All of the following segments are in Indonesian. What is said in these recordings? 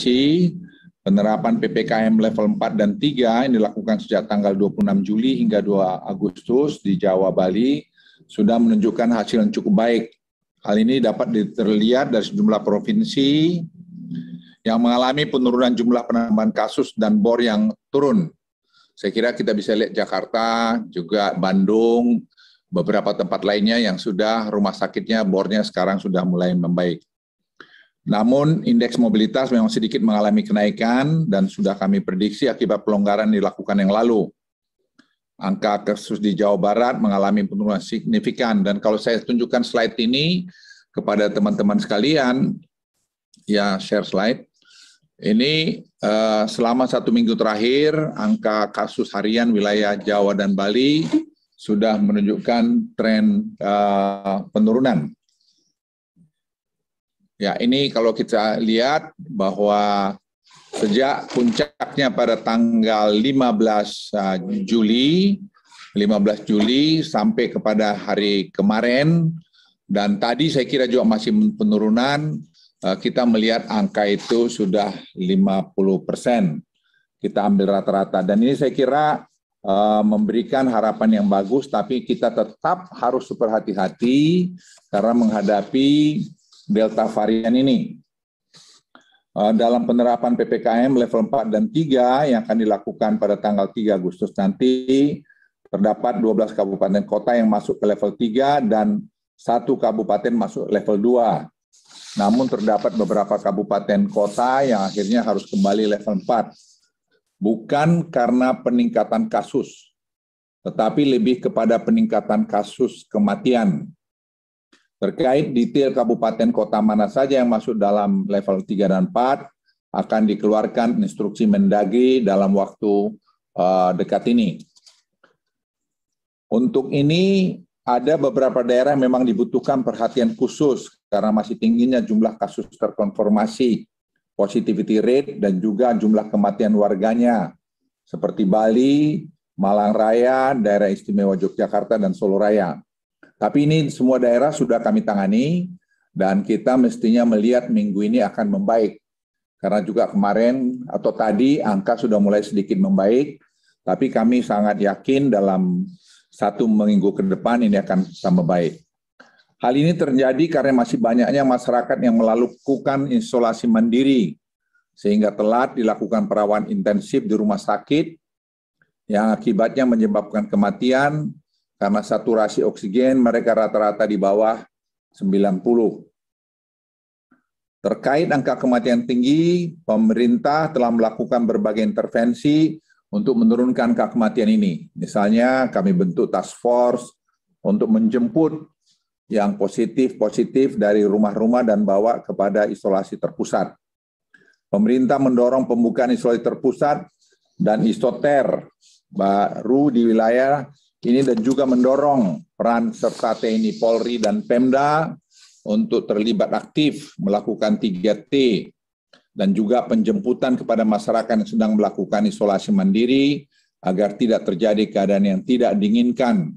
evaluasi penerapan PPKM level 4 dan 3 yang dilakukan sejak tanggal 26 Juli hingga 2 Agustus di Jawa Bali sudah menunjukkan hasil yang cukup baik. Hal ini dapat terlihat dari sejumlah provinsi yang mengalami penurunan jumlah penambahan kasus dan bor yang turun. Saya kira kita bisa lihat Jakarta, juga Bandung, beberapa tempat lainnya yang sudah rumah sakitnya bornya sekarang sudah mulai membaik. Namun indeks mobilitas memang sedikit mengalami kenaikan dan sudah kami prediksi akibat pelonggaran dilakukan yang lalu. Angka kasus di Jawa Barat mengalami penurunan signifikan dan kalau saya tunjukkan slide ini kepada teman-teman sekalian, ya share slide. Ini eh, selama satu minggu terakhir angka kasus harian wilayah Jawa dan Bali sudah menunjukkan tren eh, penurunan Ya, ini kalau kita lihat bahwa sejak puncaknya pada tanggal 15 uh, Juli 15 Juli sampai kepada hari kemarin dan tadi saya kira juga masih penurunan uh, kita melihat angka itu sudah 50 persen kita ambil rata-rata dan ini saya kira uh, memberikan harapan yang bagus tapi kita tetap harus super hati-hati karena menghadapi Delta varian ini. Eh, dalam penerapan PPKM level 4 dan 3 yang akan dilakukan pada tanggal 3 Agustus nanti, terdapat 12 kabupaten kota yang masuk ke level 3 dan satu kabupaten masuk level 2. Namun terdapat beberapa kabupaten kota yang akhirnya harus kembali level 4. Bukan karena peningkatan kasus, tetapi lebih kepada peningkatan kasus kematian Terkait detail kabupaten kota mana saja yang masuk dalam level 3 dan 4, akan dikeluarkan instruksi mendagri dalam waktu uh, dekat ini. Untuk ini, ada beberapa daerah yang memang dibutuhkan perhatian khusus karena masih tingginya jumlah kasus terkonfirmasi, positivity rate, dan juga jumlah kematian warganya, seperti Bali, Malang Raya, daerah istimewa Yogyakarta, dan Solo Raya. Tapi ini semua daerah sudah kami tangani dan kita mestinya melihat minggu ini akan membaik. Karena juga kemarin atau tadi angka sudah mulai sedikit membaik, tapi kami sangat yakin dalam satu minggu ke depan ini akan tambah baik. Hal ini terjadi karena masih banyaknya masyarakat yang melakukan isolasi mandiri, sehingga telat dilakukan perawatan intensif di rumah sakit, yang akibatnya menyebabkan kematian karena saturasi oksigen mereka rata-rata di bawah 90. Terkait angka kematian tinggi, pemerintah telah melakukan berbagai intervensi untuk menurunkan angka kematian ini. Misalnya kami bentuk task force untuk menjemput yang positif-positif dari rumah-rumah dan bawa kepada isolasi terpusat. Pemerintah mendorong pembukaan isolasi terpusat dan isoter baru di wilayah ini dan juga mendorong peran serta TNI Polri dan Pemda untuk terlibat aktif melakukan 3T dan juga penjemputan kepada masyarakat yang sedang melakukan isolasi mandiri agar tidak terjadi keadaan yang tidak diinginkan.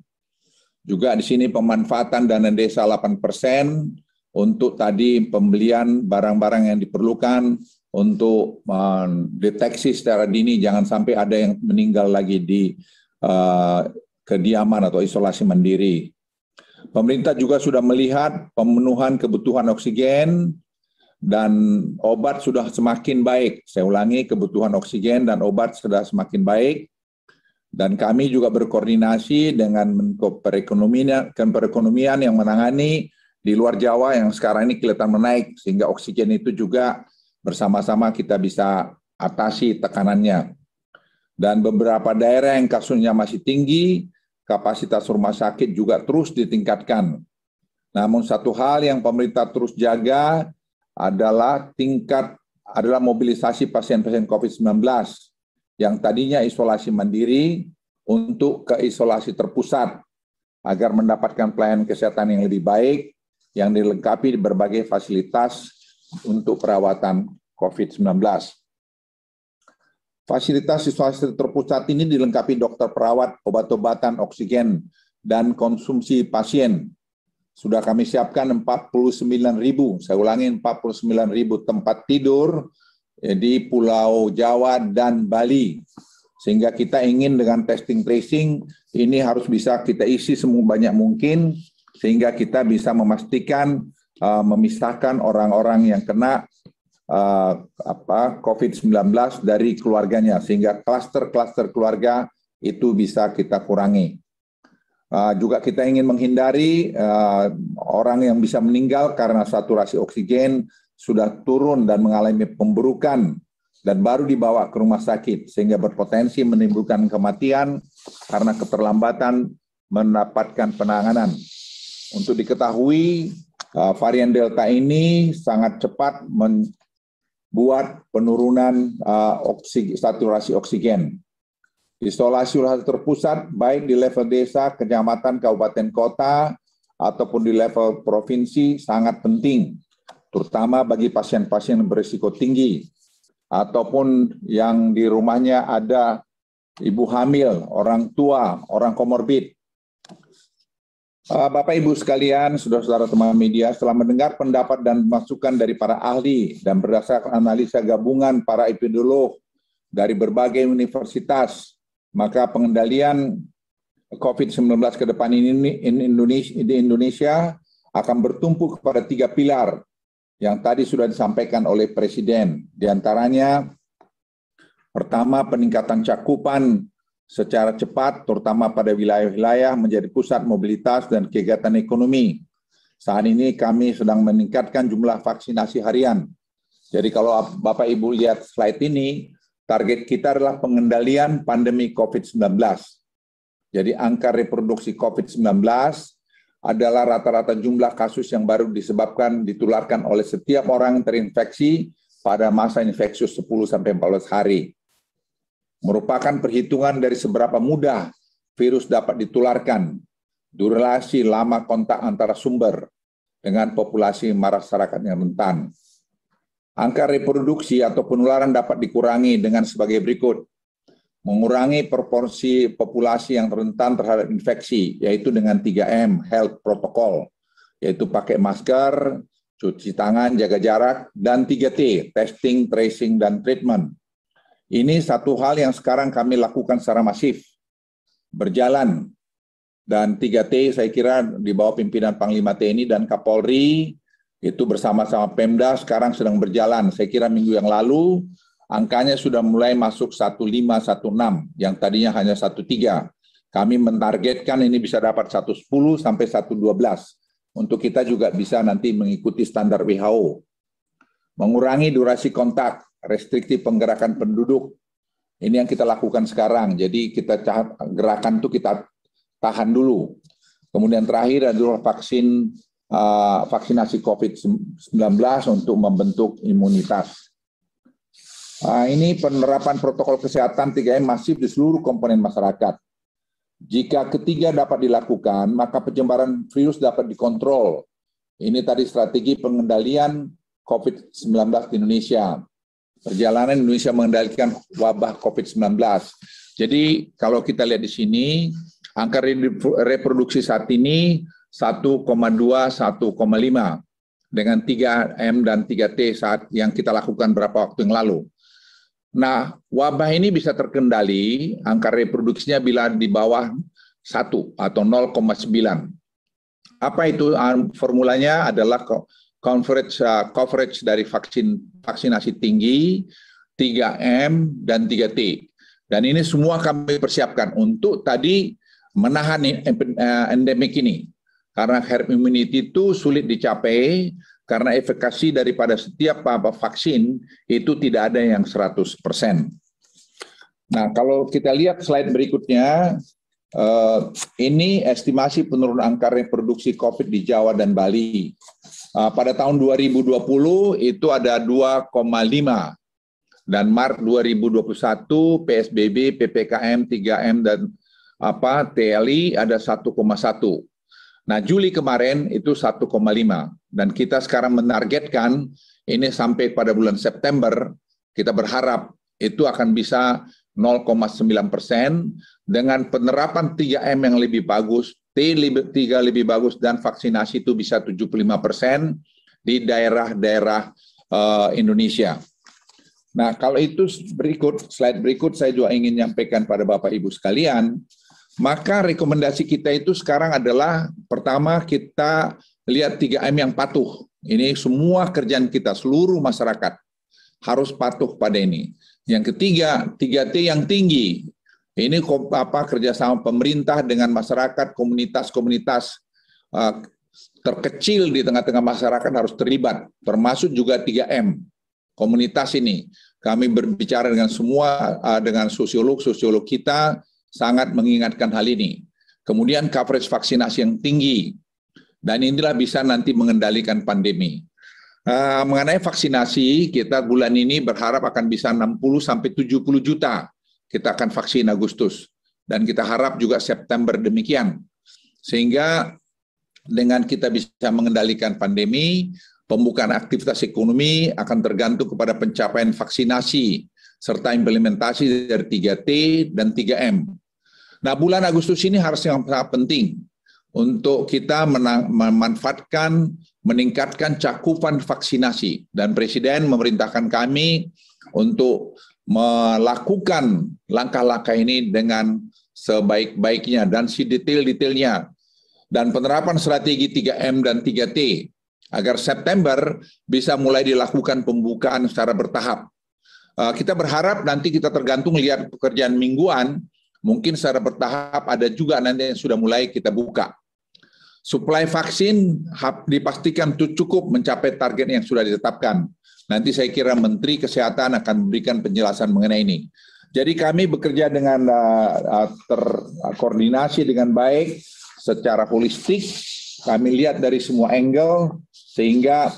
Juga di sini pemanfaatan dana desa 8 persen untuk tadi pembelian barang-barang yang diperlukan untuk deteksi secara dini jangan sampai ada yang meninggal lagi di eh, kediaman atau isolasi mandiri. Pemerintah juga sudah melihat pemenuhan kebutuhan oksigen dan obat sudah semakin baik. Saya ulangi, kebutuhan oksigen dan obat sudah semakin baik. Dan kami juga berkoordinasi dengan Menko Perekonomian, Perekonomian yang menangani di luar Jawa yang sekarang ini kelihatan menaik, sehingga oksigen itu juga bersama-sama kita bisa atasi tekanannya. Dan beberapa daerah yang kasusnya masih tinggi, kapasitas rumah sakit juga terus ditingkatkan. Namun satu hal yang pemerintah terus jaga adalah tingkat adalah mobilisasi pasien-pasien COVID-19 yang tadinya isolasi mandiri untuk ke isolasi terpusat agar mendapatkan pelayanan kesehatan yang lebih baik yang dilengkapi berbagai fasilitas untuk perawatan COVID-19. Fasilitas siswa terpusat ini dilengkapi dokter perawat, obat-obatan, oksigen, dan konsumsi pasien. Sudah kami siapkan 49 ribu, saya ulangi 49 ribu tempat tidur eh, di Pulau Jawa dan Bali. Sehingga kita ingin dengan testing tracing ini harus bisa kita isi semua mungkin sehingga kita bisa memastikan eh, memisahkan orang-orang yang kena uh, apa COVID-19 dari keluarganya sehingga kluster-kluster keluarga itu bisa kita kurangi. Uh, juga kita ingin menghindari uh, orang yang bisa meninggal karena saturasi oksigen sudah turun dan mengalami pemberukan dan baru dibawa ke rumah sakit sehingga berpotensi menimbulkan kematian karena keterlambatan mendapatkan penanganan. Untuk diketahui varian delta ini sangat cepat men buat penurunan uh, oksig, saturasi oksigen. Isolasi ulah terpusat baik di level desa, kecamatan, kabupaten, kota, ataupun di level provinsi sangat penting, terutama bagi pasien-pasien berisiko tinggi, ataupun yang di rumahnya ada ibu hamil, orang tua, orang komorbid, Eh, Bapak Ibu sekalian, saudara-saudara teman media, setelah mendengar pendapat dan masukan dari para ahli dan berdasarkan analisa gabungan para epidemiolog dari berbagai universitas, maka pengendalian COVID-19 ke depan ini di Indonesia akan bertumpu kepada tiga pilar yang tadi sudah disampaikan oleh Presiden. Di antaranya, pertama peningkatan cakupan secara cepat, terutama pada wilayah-wilayah menjadi pusat mobilitas dan kegiatan ekonomi. Saat ini kami sedang meningkatkan jumlah vaksinasi harian. Jadi kalau Bapak Ibu lihat slide ini, target kita adalah pengendalian pandemi COVID-19. Jadi angka reproduksi COVID-19 adalah rata-rata jumlah kasus yang baru disebabkan ditularkan oleh setiap orang terinfeksi pada masa infeksius 10 sampai 14 hari merupakan perhitungan dari seberapa mudah virus dapat ditularkan, durasi lama kontak antara sumber dengan populasi masyarakat yang rentan. Angka reproduksi atau penularan dapat dikurangi dengan sebagai berikut. Mengurangi proporsi populasi yang rentan terhadap infeksi, yaitu dengan 3M, health protocol, yaitu pakai masker, cuci tangan, jaga jarak, dan 3T, testing, tracing, dan treatment. Ini satu hal yang sekarang kami lakukan secara masif, berjalan. Dan 3T saya kira di bawah pimpinan Panglima TNI dan Kapolri itu bersama-sama Pemda sekarang sedang berjalan. Saya kira minggu yang lalu angkanya sudah mulai masuk 1516 yang tadinya hanya 13. Kami menargetkan ini bisa dapat 110 sampai 112 untuk kita juga bisa nanti mengikuti standar WHO Mengurangi durasi kontak, restriktif penggerakan penduduk. Ini yang kita lakukan sekarang. Jadi kita gerakan itu kita tahan dulu. Kemudian terakhir adalah vaksin eh, vaksinasi COVID-19 untuk membentuk imunitas. Uh, ini penerapan protokol kesehatan 3M masif di seluruh komponen masyarakat. Jika ketiga dapat dilakukan, maka penyebaran virus dapat dikontrol. Ini tadi strategi pengendalian COVID-19 di Indonesia. Perjalanan Indonesia mengendalikan wabah COVID-19. Jadi kalau kita lihat di sini, angka reproduksi saat ini 1,2, 1,5 dengan 3M dan 3T saat yang kita lakukan beberapa waktu yang lalu. Nah, wabah ini bisa terkendali angka reproduksinya bila di bawah 1 atau 0,9. Apa itu um, formulanya adalah coverage uh, coverage dari vaksin vaksinasi tinggi, 3M dan 3T. Dan ini semua kami persiapkan untuk tadi menahan eh, endemik ini. Karena herd immunity itu sulit dicapai karena efekasi daripada setiap eh, vaksin itu tidak ada yang 100%. Nah, kalau kita lihat slide berikutnya, eh, ini estimasi penurunan angka reproduksi COVID di Jawa dan Bali. Ah, pada tahun 2020 itu ada 2,5 dan Maret 2021 PSBB, PPKM, 3M dan apa TLI ada 1,1. Nah, Juli kemarin itu 1,5 dan kita sekarang menargetkan ini sampai pada bulan September kita berharap itu akan bisa 0,9 persen dengan penerapan 3M yang lebih bagus T3 lebih bagus dan vaksinasi itu bisa 75 persen di daerah-daerah eh, Indonesia. Nah, kalau itu berikut, slide berikut saya juga ingin nyampaikan pada Bapak-Ibu sekalian, maka rekomendasi kita itu sekarang adalah pertama kita lihat 3M yang patuh. Ini semua kerjaan kita, seluruh masyarakat harus patuh pada ini. Yang ketiga, 3T yang tinggi. Ini apa kerjasama pemerintah dengan masyarakat, komunitas-komunitas uh, terkecil di tengah-tengah masyarakat harus terlibat, termasuk juga 3M komunitas ini. Kami berbicara dengan semua uh, dengan sosiolog-sosiolog kita sangat mengingatkan hal ini. Kemudian coverage vaksinasi yang tinggi dan inilah bisa nanti mengendalikan pandemi. Uh, mengenai vaksinasi, kita bulan ini berharap akan bisa 60 sampai 70 juta kita akan vaksin Agustus dan kita harap juga September demikian. Sehingga dengan kita bisa mengendalikan pandemi, pembukaan aktivitas ekonomi akan tergantung kepada pencapaian vaksinasi serta implementasi dari 3T dan 3M. Nah, bulan Agustus ini harus yang sangat penting untuk kita memanfaatkan, meningkatkan cakupan vaksinasi. Dan Presiden memerintahkan kami untuk melakukan langkah-langkah ini dengan sebaik-baiknya dan si detail detailnya dan penerapan strategi 3M dan 3T agar September bisa mulai dilakukan pembukaan secara bertahap. Eh, kita berharap nanti kita tergantung lihat pekerjaan mingguan, mungkin secara bertahap ada juga nanti yang sudah mulai kita buka. Suplai vaksin dipastikan cukup mencapai target yang sudah ditetapkan. Nanti saya kira Menteri Kesehatan akan memberikan penjelasan mengenai ini. Jadi kami bekerja dengan eh, eh, terkoordinasi dengan baik secara holistik. Kami lihat dari semua angle sehingga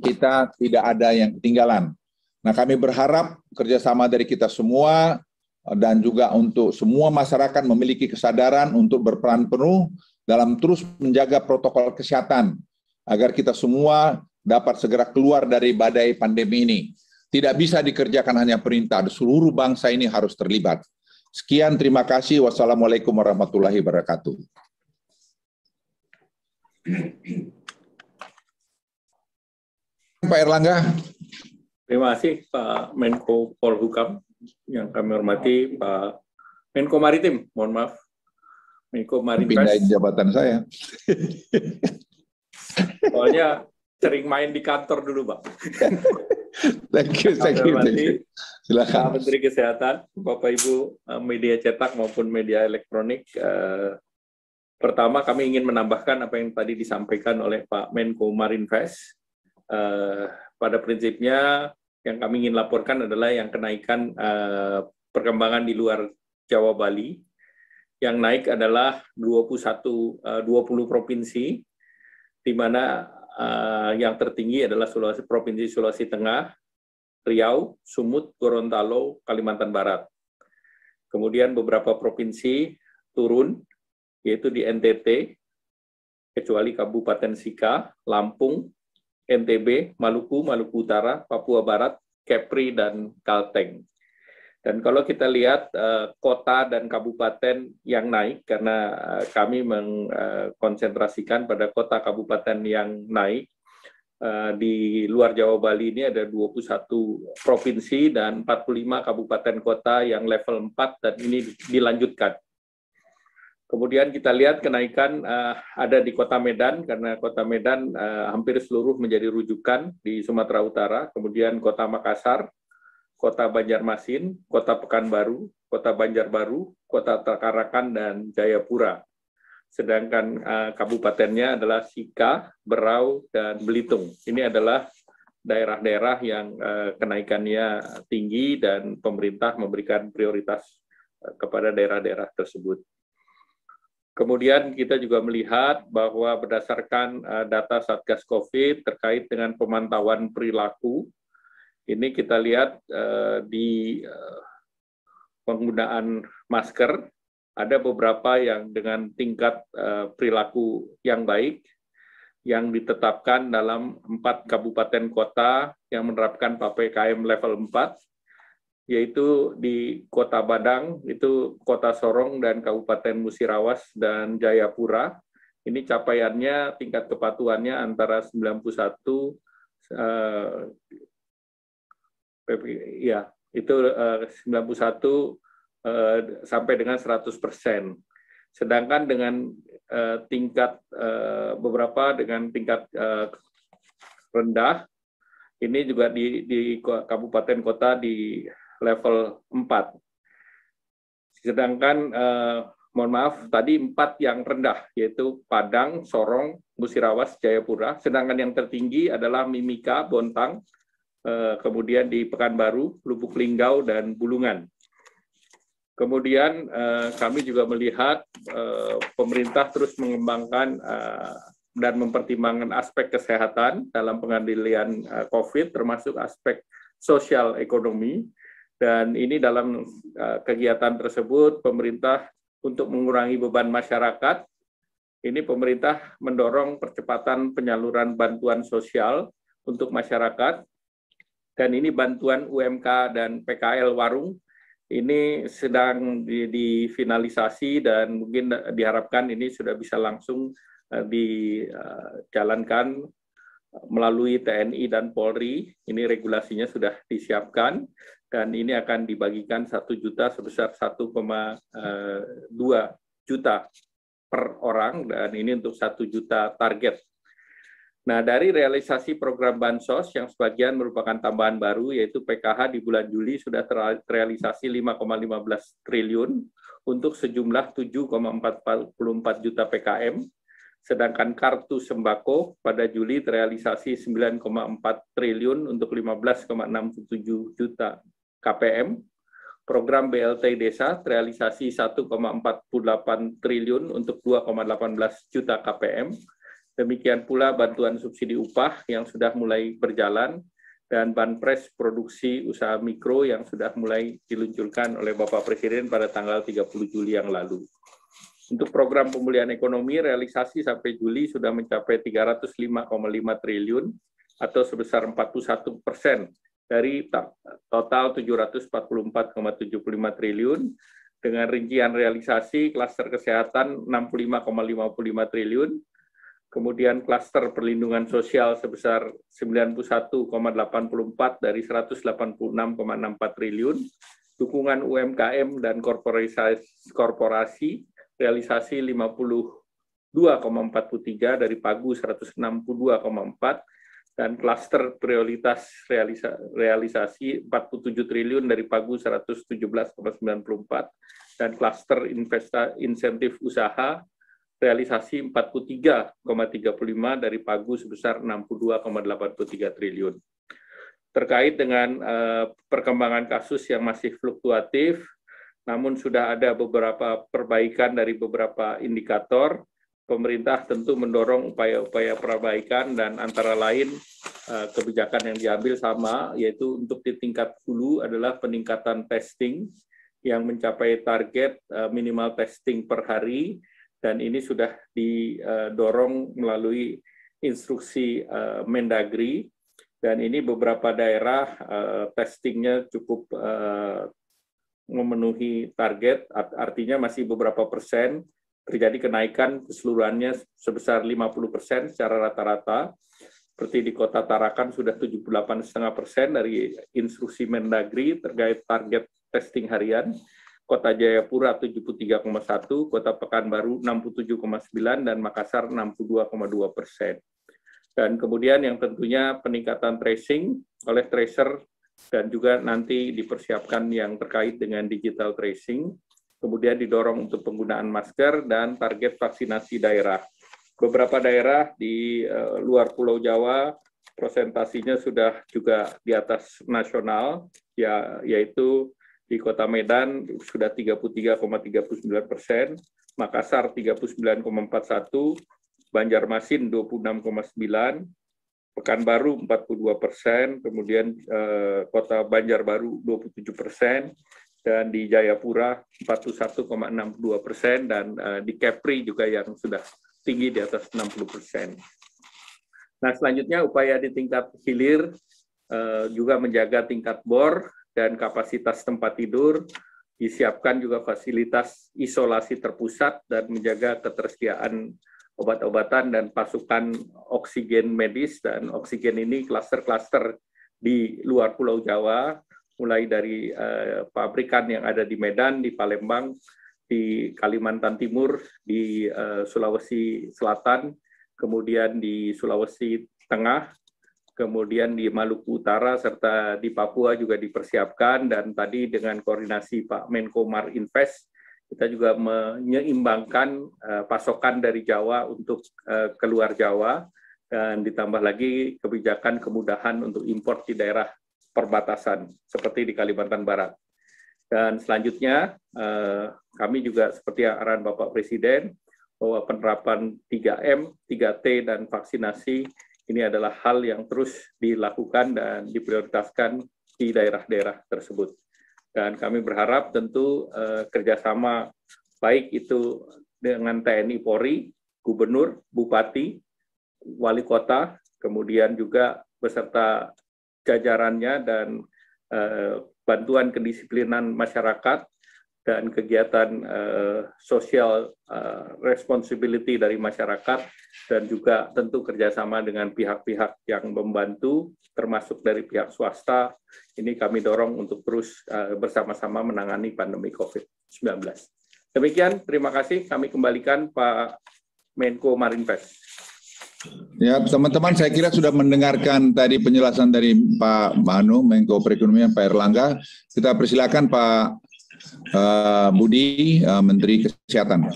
kita tidak ada yang ketinggalan. Nah kami berharap kerjasama dari kita semua eh, dan juga untuk semua masyarakat memiliki kesadaran untuk berperan penuh dalam terus menjaga protokol kesehatan agar kita semua dapat segera keluar dari badai pandemi ini. Tidak bisa dikerjakan hanya perintah, seluruh bangsa ini harus terlibat. Sekian, terima kasih. Wassalamualaikum warahmatullahi wabarakatuh. Pak Erlangga. Terima kasih Pak Menko Polhukam yang kami hormati Pak Menko Maritim, mohon maaf. Menko Maritim. Pindahin jabatan saya. Soalnya sering main di kantor dulu, bang. thank you, thank you, thank you. Silakan. Menteri Kesehatan, Bapak Ibu eh, media cetak maupun media elektronik. Eh, pertama, kami ingin menambahkan apa yang tadi disampaikan oleh Pak Menko Marinves. Eh, pada prinsipnya, yang kami ingin laporkan adalah yang kenaikan perkembangan di luar Jawa Bali. Yang naik adalah 21 20 provinsi di mana uh, yang tertinggi adalah Sulawesi, Provinsi Sulawesi Tengah, Riau, Sumut, Gorontalo, Kalimantan Barat. Kemudian beberapa provinsi turun, yaitu di NTT, kecuali Kabupaten Sika, Lampung, NTB, Maluku, Maluku Utara, Papua Barat, Kepri, dan Kalteng. Dan kalau kita lihat eh, kota dan kabupaten yang naik, karena eh, kami mengkonsentrasikan pada kota kabupaten yang naik, eh, di luar Jawa Bali ini ada 21 provinsi dan 45 kabupaten kota yang level 4 dan ini dilanjutkan. Kemudian kita lihat kenaikan ada di Kota Medan karena Kota Medan hampir seluruh menjadi rujukan di Sumatera Utara, kemudian Kota Makassar, Kota Banjarmasin, Kota Pekanbaru, Kota Banjarbaru, Kota Takarakan, dan Jayapura. Sedangkan uh, kabupatennya adalah Sika, Berau, dan Belitung. Ini adalah daerah-daerah yang uh, kenaikannya tinggi dan pemerintah memberikan prioritas uh, kepada daerah-daerah tersebut. Kemudian kita juga melihat bahwa berdasarkan data Satgas COVID terkait dengan pemantauan perilaku ini kita lihat eh, di eh, penggunaan masker, ada beberapa yang dengan tingkat eh, perilaku yang baik, yang ditetapkan dalam empat kabupaten kota yang menerapkan PPKM level 4, yaitu di Kota Badang, itu Kota Sorong dan Kabupaten Musirawas dan Jayapura. Ini capaiannya tingkat kepatuhannya antara 91 eh, ya itu uh, 91 uh, sampai dengan 100 persen. Sedangkan dengan uh, tingkat uh, beberapa dengan tingkat uh, rendah ini juga di, di kabupaten kota di level 4. Sedangkan eh, mohon maaf tadi empat yang rendah yaitu Padang, Sorong, Musirawas, Jayapura. Sedangkan yang tertinggi adalah Mimika, Bontang, Eh, kemudian di Pekanbaru, Lubuk Linggau, dan Bulungan. Kemudian eh, kami juga melihat eh, pemerintah terus mengembangkan dan mempertimbangkan aspek kesehatan dalam pengendalian COVID, termasuk aspek sosial ekonomi. Dan ini dalam kegiatan tersebut pemerintah untuk mengurangi beban masyarakat, ini pemerintah mendorong percepatan penyaluran bantuan sosial untuk masyarakat dan ini bantuan UMK dan PKL Warung ini sedang difinalisasi di dan mungkin diharapkan ini sudah bisa langsung uh, dijalankan melalui TNI dan Polri. Ini regulasinya sudah disiapkan dan ini akan dibagikan satu juta sebesar 1,2 eh, juta per orang dan ini untuk satu juta target Nah, dari realisasi program Bansos yang sebagian merupakan tambahan baru, yaitu PKH di bulan Juli sudah terrealisasi 5,15 triliun untuk sejumlah 7,44 juta PKM, sedangkan kartu sembako pada Juli terrealisasi 9,4 triliun untuk 15,67 juta KPM, program BLT Desa terrealisasi 1,48 triliun untuk 2,18 juta KPM, Demikian pula bantuan subsidi upah yang sudah mulai berjalan dan Banpres produksi usaha mikro yang sudah mulai diluncurkan oleh Bapak Presiden pada tanggal 30 Juli yang lalu. Untuk program pemulihan ekonomi, realisasi sampai Juli sudah mencapai 305,5 triliun atau sebesar 41 persen dari total 744,75 triliun dengan rincian realisasi klaster kesehatan 65,55 triliun, kemudian klaster perlindungan sosial sebesar 91,84 dari 186,64 triliun, dukungan UMKM dan korporasi realisasi 52,43 dari pagu 162,4 dan klaster prioritas realisa, realisasi 47 triliun dari pagu 117,94 dan klaster investa, insentif usaha realisasi 43,35 dari pagu sebesar 62,83 triliun. Terkait dengan eh, perkembangan kasus yang masih fluktuatif, namun sudah ada beberapa perbaikan dari beberapa indikator, pemerintah tentu mendorong upaya-upaya perbaikan dan antara lain eh, kebijakan yang diambil sama, yaitu untuk di tingkat hulu adalah peningkatan testing yang mencapai target eh, minimal testing per hari, dan ini sudah didorong melalui instruksi eh, Mendagri dan ini beberapa daerah eh, testingnya cukup eh, memenuhi target artinya masih beberapa persen terjadi kenaikan keseluruhannya sebesar 50 persen secara rata-rata seperti di kota Tarakan sudah 78,5 persen dari instruksi Mendagri terkait target testing harian Kota Jayapura 73,1, Kota Pekanbaru 67,9, dan Makassar 62,2 persen. Dan kemudian yang tentunya peningkatan tracing oleh tracer dan juga nanti dipersiapkan yang terkait dengan digital tracing, kemudian didorong untuk penggunaan masker dan target vaksinasi daerah. Beberapa daerah di eh, luar Pulau Jawa prosentasinya sudah juga di atas nasional, ya, yaitu di Kota Medan sudah 33,39 persen, Makassar 39,41, Banjarmasin 26,9, Pekanbaru 42 persen, kemudian eh, Kota Banjarbaru 27 persen, dan di Jayapura 41,62 persen, dan eh, di Kepri juga yang sudah tinggi di atas 60 persen. Nah, selanjutnya upaya di tingkat hilir eh, juga menjaga tingkat bor dan kapasitas tempat tidur, disiapkan juga fasilitas isolasi terpusat dan menjaga ketersediaan obat-obatan dan pasukan oksigen medis dan oksigen ini klaster-klaster di luar Pulau Jawa, mulai dari eh, pabrikan yang ada di Medan, di Palembang, di Kalimantan Timur, di eh, Sulawesi Selatan, kemudian di Sulawesi Tengah, kemudian di Maluku Utara serta di Papua juga dipersiapkan dan tadi dengan koordinasi Pak Menko Marinvest kita juga menyeimbangkan eh, pasokan dari Jawa untuk eh, keluar Jawa dan ditambah lagi kebijakan kemudahan untuk impor di daerah perbatasan seperti di Kalimantan Barat. Dan selanjutnya eh, kami juga seperti arahan Bapak Presiden bahwa penerapan 3M, 3T dan vaksinasi ini adalah hal yang terus dilakukan dan diprioritaskan di daerah-daerah tersebut. Dan kami berharap tentu eh, kerjasama baik itu dengan TNI Polri, Gubernur, Bupati, Wali Kota, kemudian juga beserta jajarannya dan eh, bantuan kedisiplinan masyarakat dan kegiatan uh, sosial uh, responsibility dari masyarakat dan juga tentu kerjasama dengan pihak-pihak yang membantu termasuk dari pihak swasta ini kami dorong untuk terus uh, bersama-sama menangani pandemi COVID-19. Demikian, terima kasih. Kami kembalikan Pak Menko Marinvest. Ya, teman-teman, saya kira sudah mendengarkan tadi penjelasan dari Pak Manu, Menko Perekonomian, Pak Erlangga. Kita persilakan Pak Uh, Budi, uh, Menteri Kesehatan.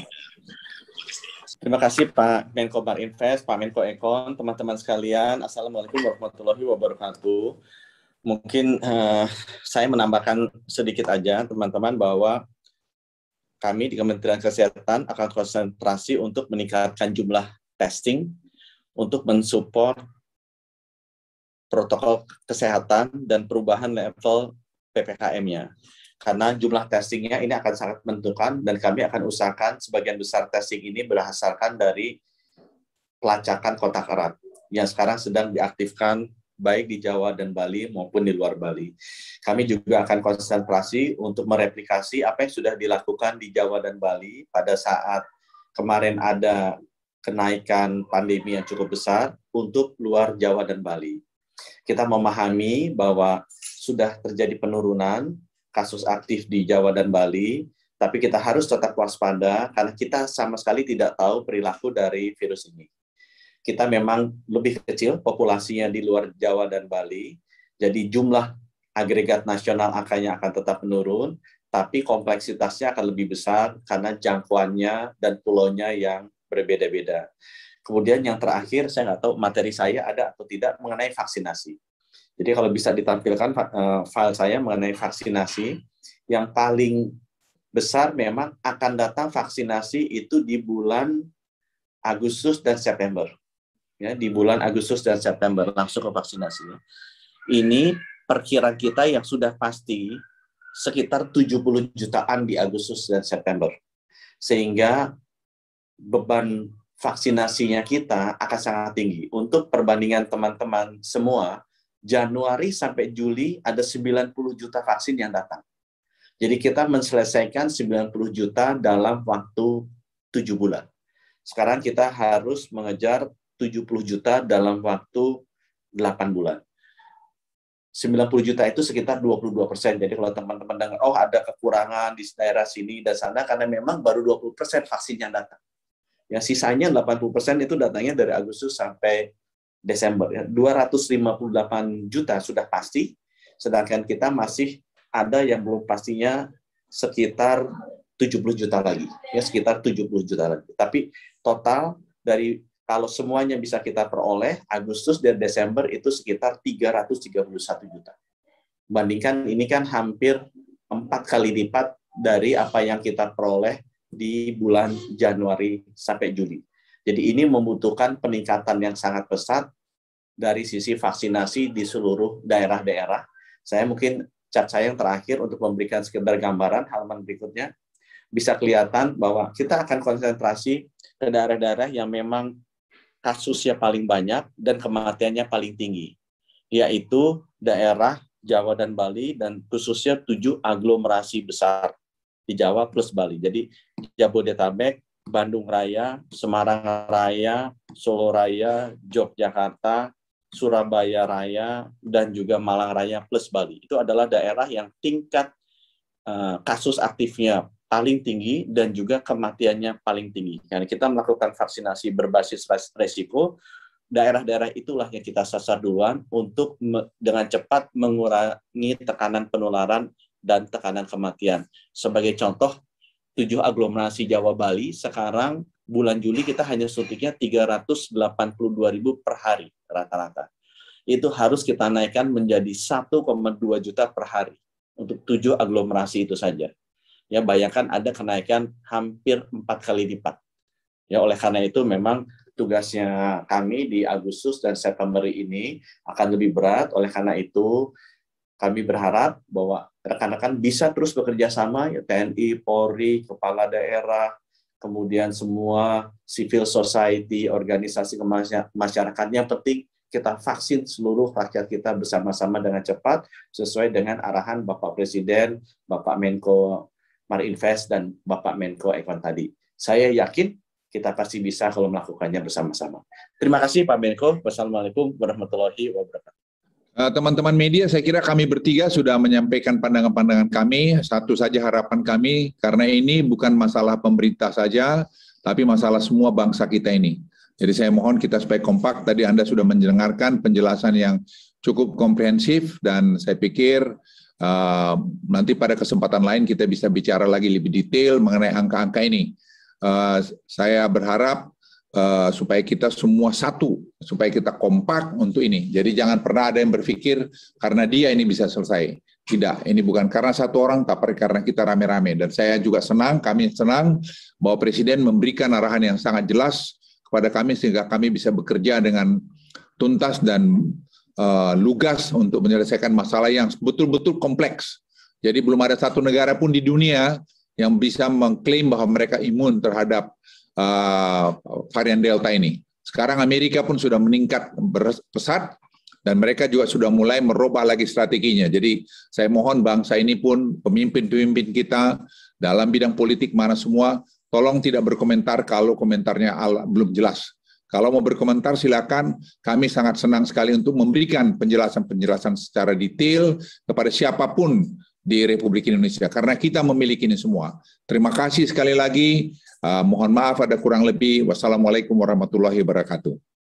Terima kasih Pak Menko Marinvest, Pak Menko Ekon, teman-teman sekalian. Assalamualaikum warahmatullahi wabarakatuh. Mungkin uh, saya menambahkan sedikit aja teman-teman bahwa kami di Kementerian Kesehatan akan konsentrasi untuk meningkatkan jumlah testing untuk mensupport protokol kesehatan dan perubahan level PPKM-nya karena jumlah testingnya ini akan sangat menentukan dan kami akan usahakan sebagian besar testing ini berdasarkan dari pelacakan kontak erat yang sekarang sedang diaktifkan baik di Jawa dan Bali maupun di luar Bali. Kami juga akan konsentrasi untuk mereplikasi apa yang sudah dilakukan di Jawa dan Bali pada saat kemarin ada kenaikan pandemi yang cukup besar untuk luar Jawa dan Bali. Kita memahami bahwa sudah terjadi penurunan kasus aktif di Jawa dan Bali, tapi kita harus tetap waspada karena kita sama sekali tidak tahu perilaku dari virus ini. Kita memang lebih kecil populasinya di luar Jawa dan Bali, jadi jumlah agregat nasional angkanya akan tetap menurun, tapi kompleksitasnya akan lebih besar karena jangkauannya dan pulaunya yang berbeda-beda. Kemudian yang terakhir, saya nggak tahu materi saya ada atau tidak mengenai vaksinasi. Jadi kalau bisa ditampilkan eh, file saya mengenai vaksinasi, yang paling besar memang akan datang vaksinasi itu di bulan Agustus dan September. Ya, di bulan Agustus dan September langsung ke vaksinasi. Ini perkiraan kita yang sudah pasti sekitar 70 jutaan di Agustus dan September. Sehingga beban vaksinasinya kita akan sangat tinggi. Untuk perbandingan teman-teman semua, Januari sampai Juli ada 90 juta vaksin yang datang. Jadi kita menyelesaikan 90 juta dalam waktu 7 bulan. Sekarang kita harus mengejar 70 juta dalam waktu 8 bulan. 90 juta itu sekitar 22 persen. Jadi kalau teman-teman dengar, oh ada kekurangan di daerah sini dan sana, karena memang baru 20 persen vaksin yang datang. Yang sisanya 80 persen itu datangnya dari Agustus sampai Desember. Ya. 258 juta sudah pasti, sedangkan kita masih ada yang belum pastinya sekitar 70 juta lagi. Ya, sekitar 70 juta lagi. Tapi total dari kalau semuanya bisa kita peroleh, Agustus dan Desember itu sekitar 331 juta. Bandingkan ini kan hampir empat kali lipat dari apa yang kita peroleh di bulan Januari sampai Juli. Jadi ini membutuhkan peningkatan yang sangat pesat dari sisi vaksinasi di seluruh daerah-daerah. Saya mungkin cat saya yang terakhir untuk memberikan sekedar gambaran halaman berikutnya bisa kelihatan bahwa kita akan konsentrasi ke daerah-daerah yang memang kasusnya paling banyak dan kematiannya paling tinggi, yaitu daerah Jawa dan Bali dan khususnya tujuh aglomerasi besar di Jawa plus Bali. Jadi Jabodetabek, Bandung Raya, Semarang Raya, Solo Raya, Yogyakarta, Surabaya Raya, dan juga Malang Raya plus Bali. Itu adalah daerah yang tingkat eh, kasus aktifnya paling tinggi dan juga kematiannya paling tinggi. Karena kita melakukan vaksinasi berbasis resiko, daerah-daerah itulah yang kita sasar duluan untuk dengan cepat mengurangi tekanan penularan dan tekanan kematian. Sebagai contoh, tujuh aglomerasi Jawa Bali sekarang bulan Juli kita hanya suntiknya 382 ribu per hari rata-rata. Itu harus kita naikkan menjadi 1,2 juta per hari untuk tujuh aglomerasi itu saja. Ya bayangkan ada kenaikan hampir empat kali lipat. Ya oleh karena itu memang tugasnya kami di Agustus dan September ini akan lebih berat. Oleh karena itu kami berharap bahwa rekan-rekan bisa terus bekerja sama ya TNI, Polri, kepala daerah, kemudian semua civil society, organisasi masyarakatnya penting kita vaksin seluruh rakyat kita bersama-sama dengan cepat sesuai dengan arahan Bapak Presiden, Bapak Menko Marinvest dan Bapak Menko Ekon tadi. Saya yakin kita pasti bisa kalau melakukannya bersama-sama. Terima kasih Pak Menko. Wassalamualaikum warahmatullahi wabarakatuh. Eh, teman-teman media, saya kira kami bertiga sudah menyampaikan pandangan-pandangan kami. Satu saja harapan kami, karena ini bukan masalah pemerintah saja, tapi masalah semua bangsa kita ini. Jadi saya mohon kita supaya kompak. Tadi Anda sudah mendengarkan penjelasan yang cukup komprehensif dan saya pikir uh, nanti pada kesempatan lain kita bisa bicara lagi lebih detail mengenai angka-angka ini. Uh, saya berharap Eh, supaya kita semua satu, supaya kita kompak untuk ini. Jadi jangan pernah ada yang berpikir karena dia ini bisa selesai. Tidak, ini bukan karena satu orang, tapi karena kita rame-rame. Dan saya juga senang, kami senang bahwa Presiden memberikan arahan yang sangat jelas kepada kami sehingga kami bisa bekerja dengan tuntas dan uh, lugas untuk menyelesaikan masalah yang betul-betul kompleks. Jadi belum ada satu negara pun di dunia yang bisa mengklaim bahwa mereka imun terhadap uh, varian Delta ini. Sekarang Amerika pun sudah meningkat pesat dan mereka juga sudah mulai merubah lagi strateginya. Jadi saya mohon bangsa ini pun pemimpin-pemimpin kita dalam bidang politik mana semua tolong tidak berkomentar kalau komentarnya belum jelas. Kalau mau berkomentar silakan, kami sangat senang sekali untuk memberikan penjelasan-penjelasan secara detail kepada siapapun di Republik Indonesia karena kita memiliki ini semua. Terima kasih sekali lagi. Uh, mohon maaf ada kurang lebih. Wassalamualaikum warahmatullahi wabarakatuh.